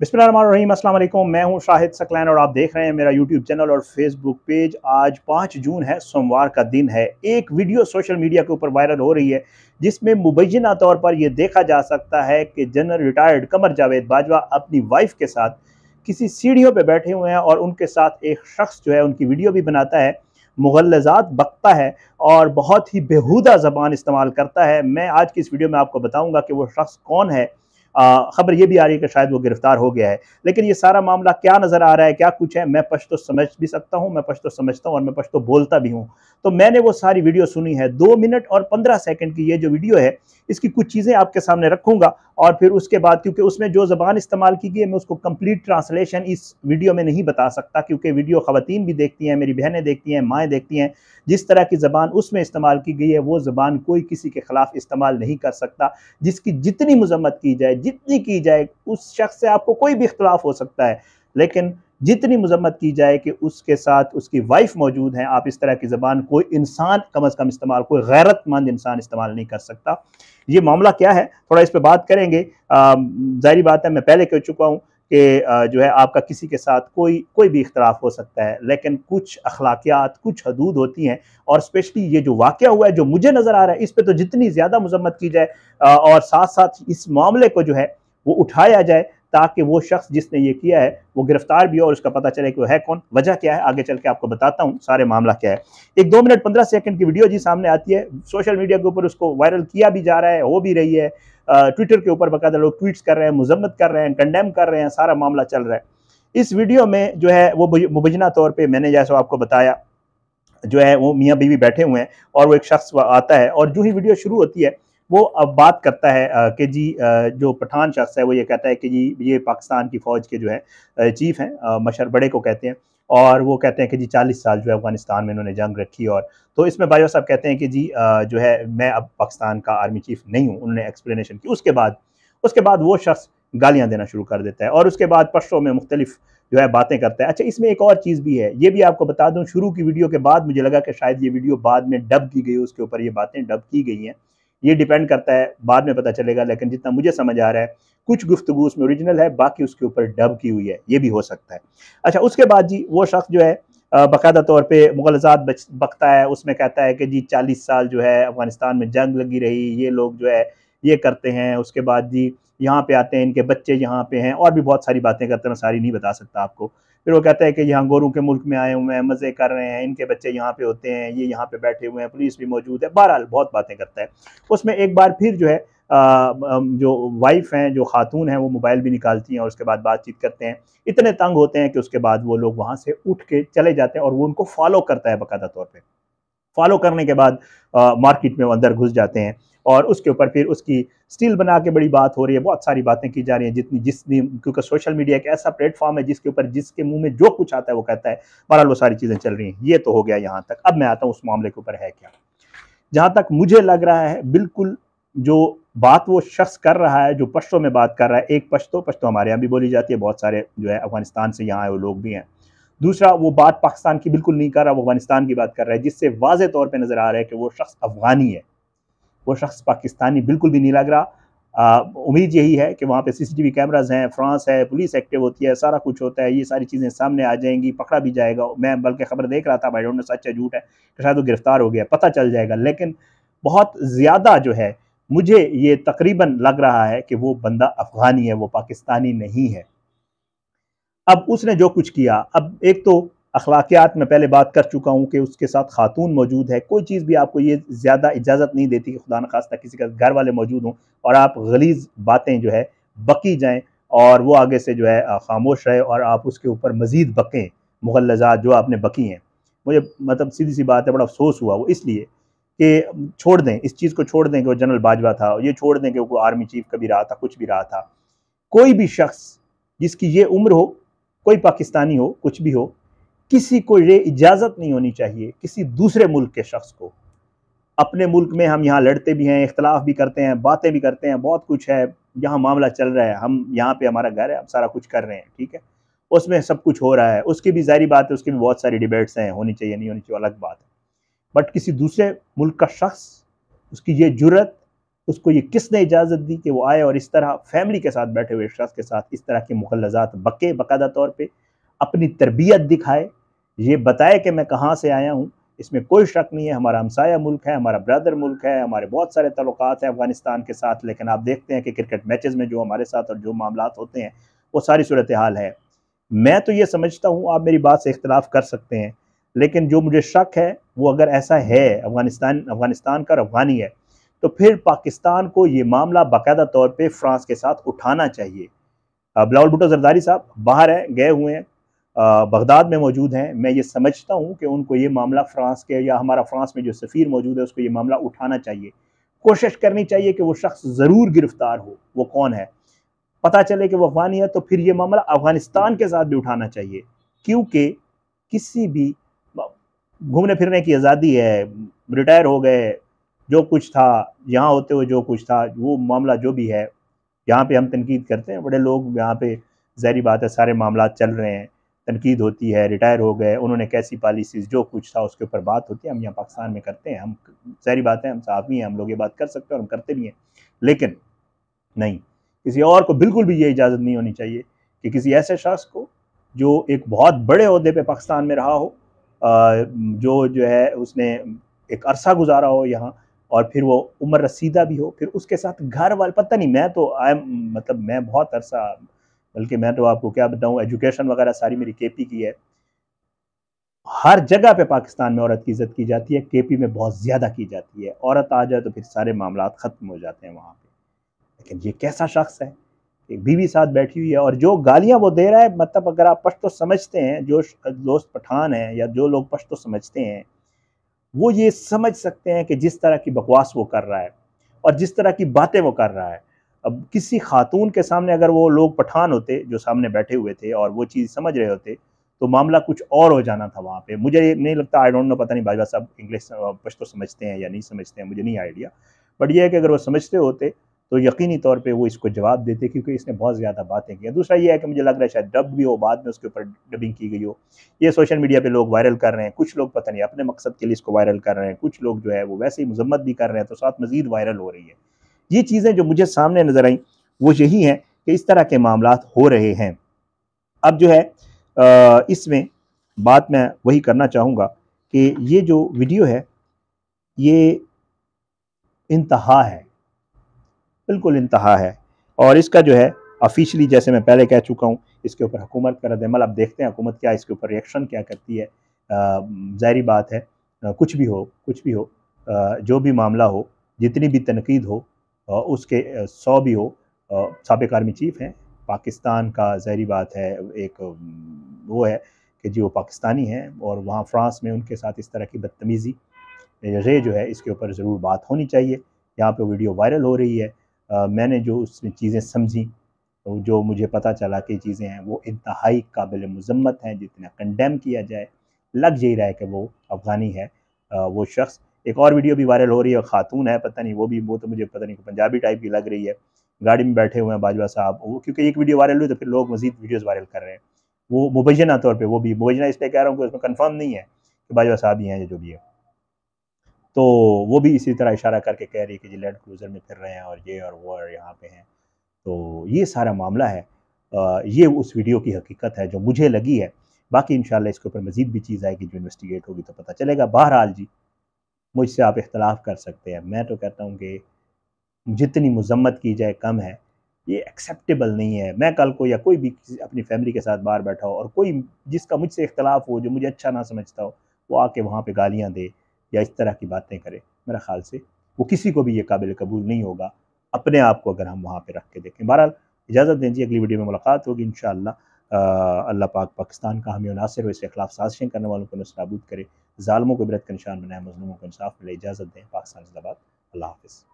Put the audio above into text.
बिस्मिल्लाम अस्सलाम मैं हूं शाहिद सकलैन और आप देख रहे हैं मेरा यूट्यूब चैनल और फेसबुक पेज आज पाँच जून है सोमवार का दिन है एक वीडियो सोशल मीडिया के ऊपर वायरल हो रही है जिसमें मुबैना तौर पर यह देखा जा सकता है कि जनरल रिटायर्ड कमर जावेद बाजवा अपनी वाइफ के साथ किसी सीढ़ियों पर बैठे हुए हैं और उनके साथ एक शख्स जो है उनकी वीडियो भी बनाता है मुगलजात बकता है और बहुत ही बेहूदा ज़बान इस्तेमाल करता है मैं आज की इस वीडियो में आपको बताऊँगा कि वो शख्स कौन है खबर यह भी आ रही है कि शायद वो गिरफ्तार हो गया है लेकिन ये सारा मामला क्या नज़र आ रहा है क्या कुछ है मैं पश्तो समझ भी सकता हूँ मैं पश्तो समझता हूँ और मैं पश्तो बोलता भी हूँ तो मैंने वो सारी वीडियो सुनी है दो मिनट और पंद्रह सेकेंड की ये जो वीडियो है इसकी कुछ चीज़ें आपके सामने रखूँगा और फिर उसके बाद क्योंकि उसमें जो ज़बान इस्तेमाल की गई है मैं उसको कम्प्लीट ट्रांसलेशन इस वीडियो में नहीं बता सकता क्योंकि वीडियो ख़वान भी देखती हैं मेरी बहनें देखती हैं माएँ देखती हैं जिस तरह की ज़बान उसमें इस्तेमाल की गई है वो ज़बान कोई किसी के ख़िलाफ़ इस्तेमाल नहीं कर सकता जिसकी जितनी मजम्मत की जाए जितनी की जाए उस शख्स से आपको कोई भी इख्तलाफ हो सकता है लेकिन जितनी मजम्मत की जाए कि उसके साथ उसकी वाइफ मौजूद है आप इस तरह की ज़बान कोई इंसान कम अज़ कम इस्तेमाल कोई गैरतमंद इंसान इस्तेमाल नहीं कर सकता ये मामला क्या है थोड़ा इस पर बात करेंगे जाहिर बात है मैं पहले कह चुका हूँ कि जो है आपका किसी के साथ कोई कोई भी इख्तराफ हो सकता है लेकिन कुछ अखलाकियात कुछ हदूद होती हैं और स्पेशली ये जो वाक़ हुआ है जो मुझे नज़र आ रहा है इस पर तो जितनी ज़्यादा मजम्मत की जाए और साथ साथ इस मामले को जो है वो उठाया जाए ताकि वो शख्स जिसने ये किया है वो गिरफ्तार भी हो और उसका पता चले कि वो है कौन वजह क्या है आगे चल के आपको बताता हूँ सारे मामला क्या है एक दो मिनट पंद्रह सेकंड की वीडियो जी सामने आती है सोशल मीडिया के ऊपर उसको वायरल किया भी जा रहा है हो भी रही है ट्विटर के ऊपर बाकायदा लोग ट्वीट्स कर रहे हैं मजम्मत कर रहे हैं कंडेम कर रहे हैं सारा मामला चल रहा है इस वीडियो में जो है वो मुबजना तौर पर मैंने जैसा आपको बताया जो है वो मियाँ बीवी बैठे हुए हैं और वो एक शख्स आता है और जो ही वीडियो शुरू होती है वो अब बात करता है कि जी जो पठान शख्स है वो ये कहता है कि जी ये पाकिस्तान की फ़ौज के जो है चीफ हैं मशर बड़े को कहते हैं और वो कहते हैं कि जी चालीस साल जो है अफगानिस्तान में इन्होंने जंग रखी और तो इसमें बाजवा साहब कहते हैं कि जी जो है मैं अब पाकिस्तान का आर्मी चीफ नहीं हूँ उन्होंने एक्सप्लेनेशन की उसके बाद उसके बाद वो शख्स गालियाँ देना शुरू कर देता है और उसके बाद पशों में मुख्तलिफ जो है बातें करता है अच्छा इसमें एक और चीज़ भी है ये भी आपको बता दूँ शुरू की वीडियो के बाद मुझे लगा कि शायद ये वीडियो बाद में डब की गई उसके ऊपर ये बातें डब की गई हैं ये डिपेंड करता है बाद में पता चलेगा लेकिन जितना मुझे समझ आ रहा है कुछ गुफ्तु उसमें ओरिजिनल है बाकी उसके ऊपर डब की हुई है ये भी हो सकता है अच्छा उसके बाद जी वो शख्स जो है बाकायदा तौर पे मुगलजात बकता है उसमें कहता है कि जी चालीस साल जो है अफगानिस्तान में जंग लगी रही ये लोग जो है ये करते हैं उसके बाद जी यहाँ पे आते हैं इनके बच्चे यहाँ पे हैं और भी बहुत सारी बातें करते हैं मैं सारी नहीं बता सकता आपको फिर वो कहता है कि यहाँ गोरों के मुल्क में आए हुए हैं मज़े कर रहे हैं इनके बच्चे यहाँ पे होते हैं ये यहाँ पे बैठे हुए हैं पुलिस भी मौजूद है बहरहाल बहुत बातें करता है उसमें एक बार फिर जो है आ, जो वाइफ हैं जो खातून हैं वो मोबाइल भी निकालती हैं और उसके बाद बातचीत करते हैं इतने तंग होते हैं कि उसके बाद वो लोग वहाँ से उठ के चले जाते हैं और वो उनको फॉलो करता है बाकायदा तौर पर फॉलो करने के बाद आ, मार्केट में वो अंदर घुस जाते हैं और उसके ऊपर फिर उसकी स्टील बना के बड़ी बात हो रही है बहुत सारी बातें की जा रही हैं जितनी जिसने क्योंकि सोशल मीडिया एक ऐसा प्लेटफॉर्म है जिसके ऊपर जिसके मुंह में जो कुछ आता है वो कहता है बहरहाल वो सारी चीज़ें चल रही हैं ये तो हो गया यहाँ तक अब मैं आता हूँ उस मामले के ऊपर है क्या जहाँ तक मुझे लग रहा है बिल्कुल जो बात वो शख्स कर रहा है जो पश्तों में बात कर रहा है एक पश्तो पश्तो हमारे यहाँ भी बोली जाती है बहुत सारे जो है अफगानिस्तान से यहाँ आए वो लोग भी हैं दूसरा वो बात पाकिस्तान की बिल्कुल नहीं कर रहा वो अफगानिस्तान की बात कर रहा है जिससे वाज तौर पर नज़र आ रहा है कि वो शख्स अफगानी है वो शख्स पाकिस्तानी बिल्कुल भी नहीं लग रहा उम्मीद यही है कि वहाँ पे सीसीटीवी कैमरास हैं फ्रांस है पुलिस एक्टिव होती है सारा कुछ होता है ये सारी चीज़ें सामने आ जाएंगी पकड़ा भी जाएगा मैं बल्कि खबर देख रहा था भाई डोंट सच है झूठ है कि शायद वो गिरफ्तार हो गया पता चल जाएगा लेकिन बहुत ज़्यादा जो है मुझे ये तकरीबन लग रहा है कि वो बंदा अफ़गानी है वो पाकिस्तानी नहीं है अब उसने जो कुछ किया अब एक तो अखलाकियात में पहले बात कर चुका हूँ कि उसके साथ खातून मौजूद है कोई चीज़ भी आपको ये ज़्यादा इजाज़त नहीं देती कि खुदा नखास्ता किसी का घर वाले मौजूद हों और आप गलीज बातें जो है बकी जाएँ और वो आगे से जो है खामोश रहे और आप उसके ऊपर मज़ीद बकें मुगलजात जो आपने बकी हैं मुझे मतलब सीधी सी बात है बड़ा अफसोस हुआ वो इसलिए कि छोड़ दें इस चीज़ को छोड़ दें कि वो जनरल बाजवा था ये छोड़ दें कि वो आर्मी चीफ कभी रहा था कुछ भी रहा था कोई भी शख्स जिसकी ये उम्र हो कोई पाकिस्तानी हो कुछ भी हो किसी को ये इजाज़त नहीं होनी चाहिए किसी दूसरे मुल्क के शख्स को अपने मुल्क में हम यहाँ लड़ते भी हैं इख्तलाफ भी करते हैं बातें भी करते हैं बहुत कुछ है यहाँ मामला चल रहा है हम यहाँ पे हमारा घर है हम सारा कुछ कर रहे हैं ठीक है उसमें सब कुछ हो रहा है उसकी भी जारी बात है उसकी भी बहुत सारी डिबेट्स हैं होनी चाहिए नहीं होनी चाहिए अलग बात है बट किसी दूसरे मुल्क का शख्स उसकी ये जरूरत उसको ये किसने इजाज़त दी कि वो आए और इस तरह फैमिली के साथ बैठे हुए शख्स के साथ इस तरह के मुखलजात बके बाकायदा तौर पर अपनी तरबियत दिखाए ये बताए कि मैं कहाँ से आया हूँ इसमें कोई शक नहीं है हमारा हमसाया मुल्क है हमारा ब्रदर मुल्क है हमारे बहुत सारे तल्लक हैं अफगानिस्तान के साथ लेकिन आप देखते हैं कि क्रिकेट मैचेस में जो हमारे साथ और जो मामला होते हैं वो सारी सूरत हाल है मैं तो ये समझता हूँ आप मेरी बात से इख्तलाफ कर सकते हैं लेकिन जो मुझे शक है वो अगर ऐसा है अफगानिस्तान अफगानिस्तान का अफगानी है तो फिर पाकिस्तान को ये मामला बाकायदा तौर पर फ्रांस के साथ उठाना चाहिए बिलाउल भुटो जरदारी साहब बाहर हैं गए हुए हैं बगदाद में मौजूद हैं मैं ये समझता हूँ कि उनको ये मामला फ्रांस के या हमारा फ्रांस में जो सफ़ीर मौजूद है उसको ये मामला उठाना चाहिए कोशिश करनी चाहिए कि वो शख्स ज़रूर गिरफ़्तार हो वो कौन है पता चले कि वह अफगानी है तो फिर ये मामला अफगानिस्तान के साथ भी उठाना चाहिए क्योंकि किसी भी घूमने फिरने की आज़ादी है रिटायर हो गए जो कुछ था यहाँ होते हुए जो कुछ था वो मामला जो भी है यहाँ पे हम तनकीद करते हैं बड़े लोग यहाँ पे जहरी बात है सारे मामला चल रहे हैं तनकीद होती है रिटायर हो गए उन्होंने कैसी पॉलिसीज़ जो कुछ था उसके ऊपर बात होती है हम यहाँ पाकिस्तान में करते हैं हम सारी बात है हम ही हैं हम लोग ये बात कर सकते हैं और हम करते भी हैं लेकिन नहीं किसी और को बिल्कुल भी ये इजाज़त नहीं होनी चाहिए कि किसी ऐसे शख्स को जो एक बहुत बड़े अहदे पर पाकिस्तान में रहा हो जो जो है उसने एक अरसा गुजारा हो यहाँ और फिर वो उम्र रसीदा भी हो फिर उसके साथ घर वाले पता नहीं मैं तो आई मतलब मैं बहुत अरसा बल्कि मैं तो आपको क्या बताऊँ एजुकेशन वगैरह सारी मेरी के की है हर जगह पे पाकिस्तान में औरत की इज्जत की जाती है केपी में बहुत ज़्यादा की जाती है औरत आ जाए तो फिर सारे मामला ख़त्म हो जाते हैं वहाँ पे लेकिन ये कैसा शख्स है एक बीवी साथ बैठी हुई है और जो गालियाँ वो दे रहा है मतलब अगर आप पश्तो समझते हैं जो दोस्त पठान हैं या जो लोग पश्तो समझते हैं वो ये समझ सकते हैं कि जिस तरह की बकवास वो कर रहा है और जिस तरह की बातें वो कर रहा है अब किसी खातून के सामने अगर वो लोग पठान होते जो सामने बैठे हुए थे और वो चीज़ समझ रहे होते तो मामला कुछ और हो जाना था वहाँ पे मुझे नहीं लगता आई डोंट नो पता नहीं भाजपा साहब इंग्लिश पश्तो समझते हैं या नहीं समझते हैं मुझे नहीं आइडिया बट यह है कि अगर वो समझते होते तो यकीनी तौर पे वो इसको जवाब देते क्योंकि इसने बहुत ज़्यादा बातें की दूसरा ये है कि मुझे लग रहा है शायद डब भी हो बाद में उसके ऊपर डबिंग की गई हो ये सोशल मीडिया पर लोग वायरल कर रहे हैं कुछ लोग पता नहीं अपने मकसद के लिए इसको वायरल कर रहे हैं कुछ लोग जो है वो वैसे ही मजम्मत भी कर रहे हैं तो साथ मजीद वायरल हो रही है ये चीज़ें जो मुझे सामने नज़र आई वो यही हैं कि इस तरह के मामला हो रहे हैं अब जो है इसमें बात मैं वही करना चाहूँगा कि ये जो वीडियो है ये इंतहा है बिल्कुल इंतहा है और इसका जो है ऑफिशियली जैसे मैं पहले कह चुका हूँ इसके ऊपर हुकूमत का रदमल अब देखते हैं हुकूमत क्या इसके ऊपर रिएक्शन क्या करती है ज़ाहरी बात है आ, कुछ भी हो कुछ भी हो आ, जो भी मामला हो जितनी भी तनकीद हो उसके सौ भी हो सबक आर्मी चीफ हैं पाकिस्तान का जहरी बात है एक वो है कि जी वो पाकिस्तानी हैं और वहाँ फ्रांस में उनके साथ इस तरह की बदतमीज़ी रे जो है इसके ऊपर ज़रूर बात होनी चाहिए यहाँ पे वीडियो वायरल हो रही है आ, मैंने जो उसमें चीज़ें समझी तो जो मुझे पता चला कि चीज़ें हैं वो इंतहाई काबिल मजम्मत हैं जितना कंडेम किया जाए लग यही रहा है कि वो अफ़गानी है आ, वो शख्स एक और वीडियो भी वायरल हो रही है खातून है पता नहीं वो भी वो तो मुझे पता नहीं पंजाबी टाइप की लग रही है गाड़ी में बैठे हुए हैं बाजवा साहब वो क्योंकि एक वीडियो वायरल हुई तो फिर लोग मजीद वीडियोस वायरल कर रहे हैं वो मुबैना तौर पे वो भी मुबैना इसलिए कह रहा हूँ कि उसमें कन्फर्म नहीं है कि बाजवा साहब ही हैं जो भी है तो वो भी इसी तरह इशारा करके कह रही है कि जी लैंड क्रूज़र में फिर रहे हैं और ये और वो और यहाँ पे हैं तो ये सारा मामला है ये उस वीडियो की हकीकत है जो मुझे लगी है बाकी इन इसके ऊपर मज़ीद भी चीज़ आएगी जो इन्वेस्टिगेट होगी तो पता चलेगा बहरहाल जी मुझसे आप इख्तलाफ कर सकते हैं मैं तो कहता हूँ कि जितनी मजम्मत की जाए कम है ये एक्सेप्टेबल नहीं है मैं कल को या कोई भी अपनी फैमिली के साथ बाहर बैठा हो और कोई जिसका मुझसे इख्तलाफ हो जो मुझे अच्छा ना समझता हो वो आके वहाँ पे गालियाँ दे या इस तरह की बातें करे मेरा ख्याल से वो किसी को भी ये काबिल कबूल नहीं होगा अपने आप को अगर हम वहाँ पर रख के देखें बहरहाल इजाज़त दें जी अगली वीडियो में मुलाकात होगी इन अल्लाह पाक पाकिस्तान का हमें नासिर हो इसके खिलाफ साजिशें करने वालों को नस्बूत करें ालमों को इबरत का निशान बनाए मजलूमों को इंसाफ मिले इजाज़त दें पाकिस्तान जिंदाबाद अल्लाह हाफिज़